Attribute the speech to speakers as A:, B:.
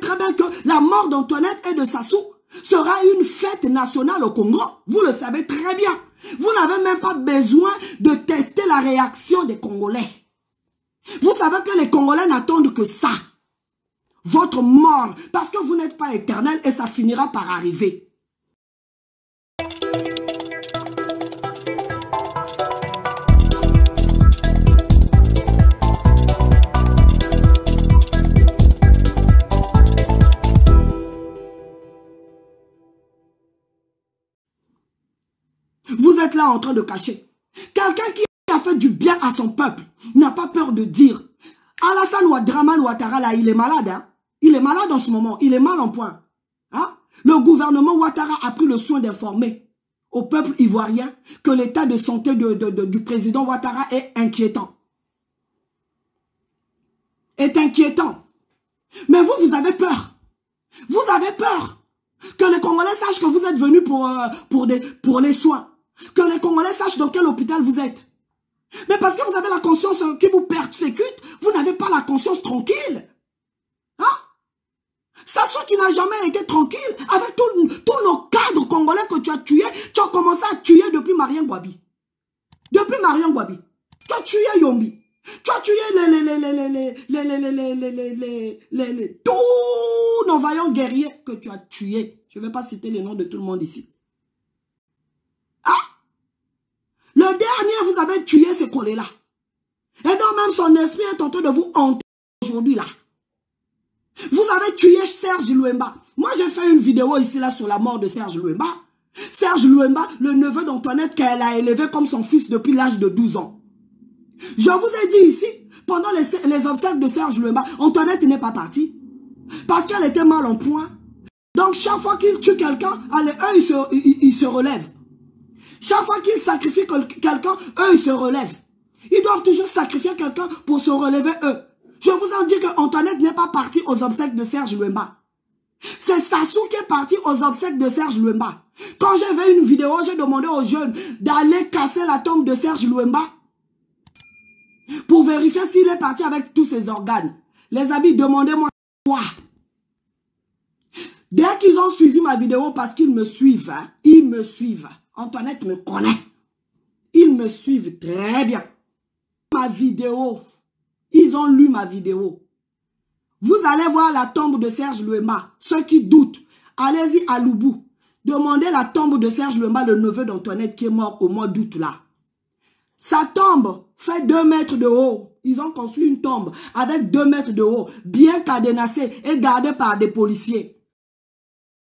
A: très bien que la mort d'Antoinette et de Sassou sera une fête nationale au Congo. Vous le savez très bien. Vous n'avez même pas besoin de tester la réaction des Congolais. Vous savez que les Congolais n'attendent que ça. Votre mort. Parce que vous n'êtes pas éternel et ça finira par arriver. Vous êtes là en train de cacher. Quelqu'un qui a fait du bien à son peuple n'a pas peur de dire. Alassane Ouadraman Ouattara, là, il est malade. Hein. Il est malade en ce moment. Il est mal en point. Hein? Le gouvernement Ouattara a pris le soin d'informer au peuple ivoirien que l'état de santé du président Ouattara est inquiétant. Est inquiétant. Mais vous, vous avez peur. Vous avez peur que les Congolais sachent que vous êtes venus pour, euh, pour, des, pour les soins. Que les Congolais sachent dans quel hôpital vous êtes. Mais parce que vous avez la conscience qui vous persécute, vous n'avez pas la conscience tranquille. Hein? Sassou, tu n'as jamais été tranquille avec tous nos cadres congolais que tu as tués. Tu as commencé à tuer depuis Marien Gwabi. Depuis Marien Gwabi. Tu as tué Yombi. Tu as tué les, les, les, les, les, tous nos vaillants guerriers que tu as tués. Je ne vais pas citer les noms de tout le monde ici. avez tué ce colère-là. Et donc même son esprit est en train de vous hanter aujourd'hui là. Vous avez tué Serge Louemba. Moi j'ai fait une vidéo ici là sur la mort de Serge Louemba. Serge Louemba, le neveu d'Antoinette qu'elle a élevé comme son fils depuis l'âge de 12 ans. Je vous ai dit ici, pendant les, obsèques de Serge Louemba, Antoinette n'est pas partie. Parce qu'elle était mal en point. Donc chaque fois qu'il tue quelqu'un, allez il se, se relève chaque fois qu'ils sacrifient quelqu'un, eux, ils se relèvent. Ils doivent toujours sacrifier quelqu'un pour se relever, eux. Je vous en dis que Antoinette n'est pas partie aux obsèques de Serge Luemba. C'est Sassou qui est parti aux obsèques de Serge Luemba. Quand j'ai vu une vidéo, j'ai demandé aux jeunes d'aller casser la tombe de Serge Luemba pour vérifier s'il est parti avec tous ses organes. Les amis, demandez-moi quoi ils ont suivi ma vidéo parce qu'ils me suivent. Hein. Ils me suivent. Antoinette me connaît. Ils me suivent très bien. Ma vidéo. Ils ont lu ma vidéo. Vous allez voir la tombe de Serge Lema Ceux qui doutent, allez-y à Loubou. Demandez la tombe de Serge Lema le neveu d'Antoinette qui est mort au mois d'août là. Sa tombe fait 2 mètres de haut. Ils ont construit une tombe avec 2 mètres de haut, bien cadenassée et gardée par des policiers.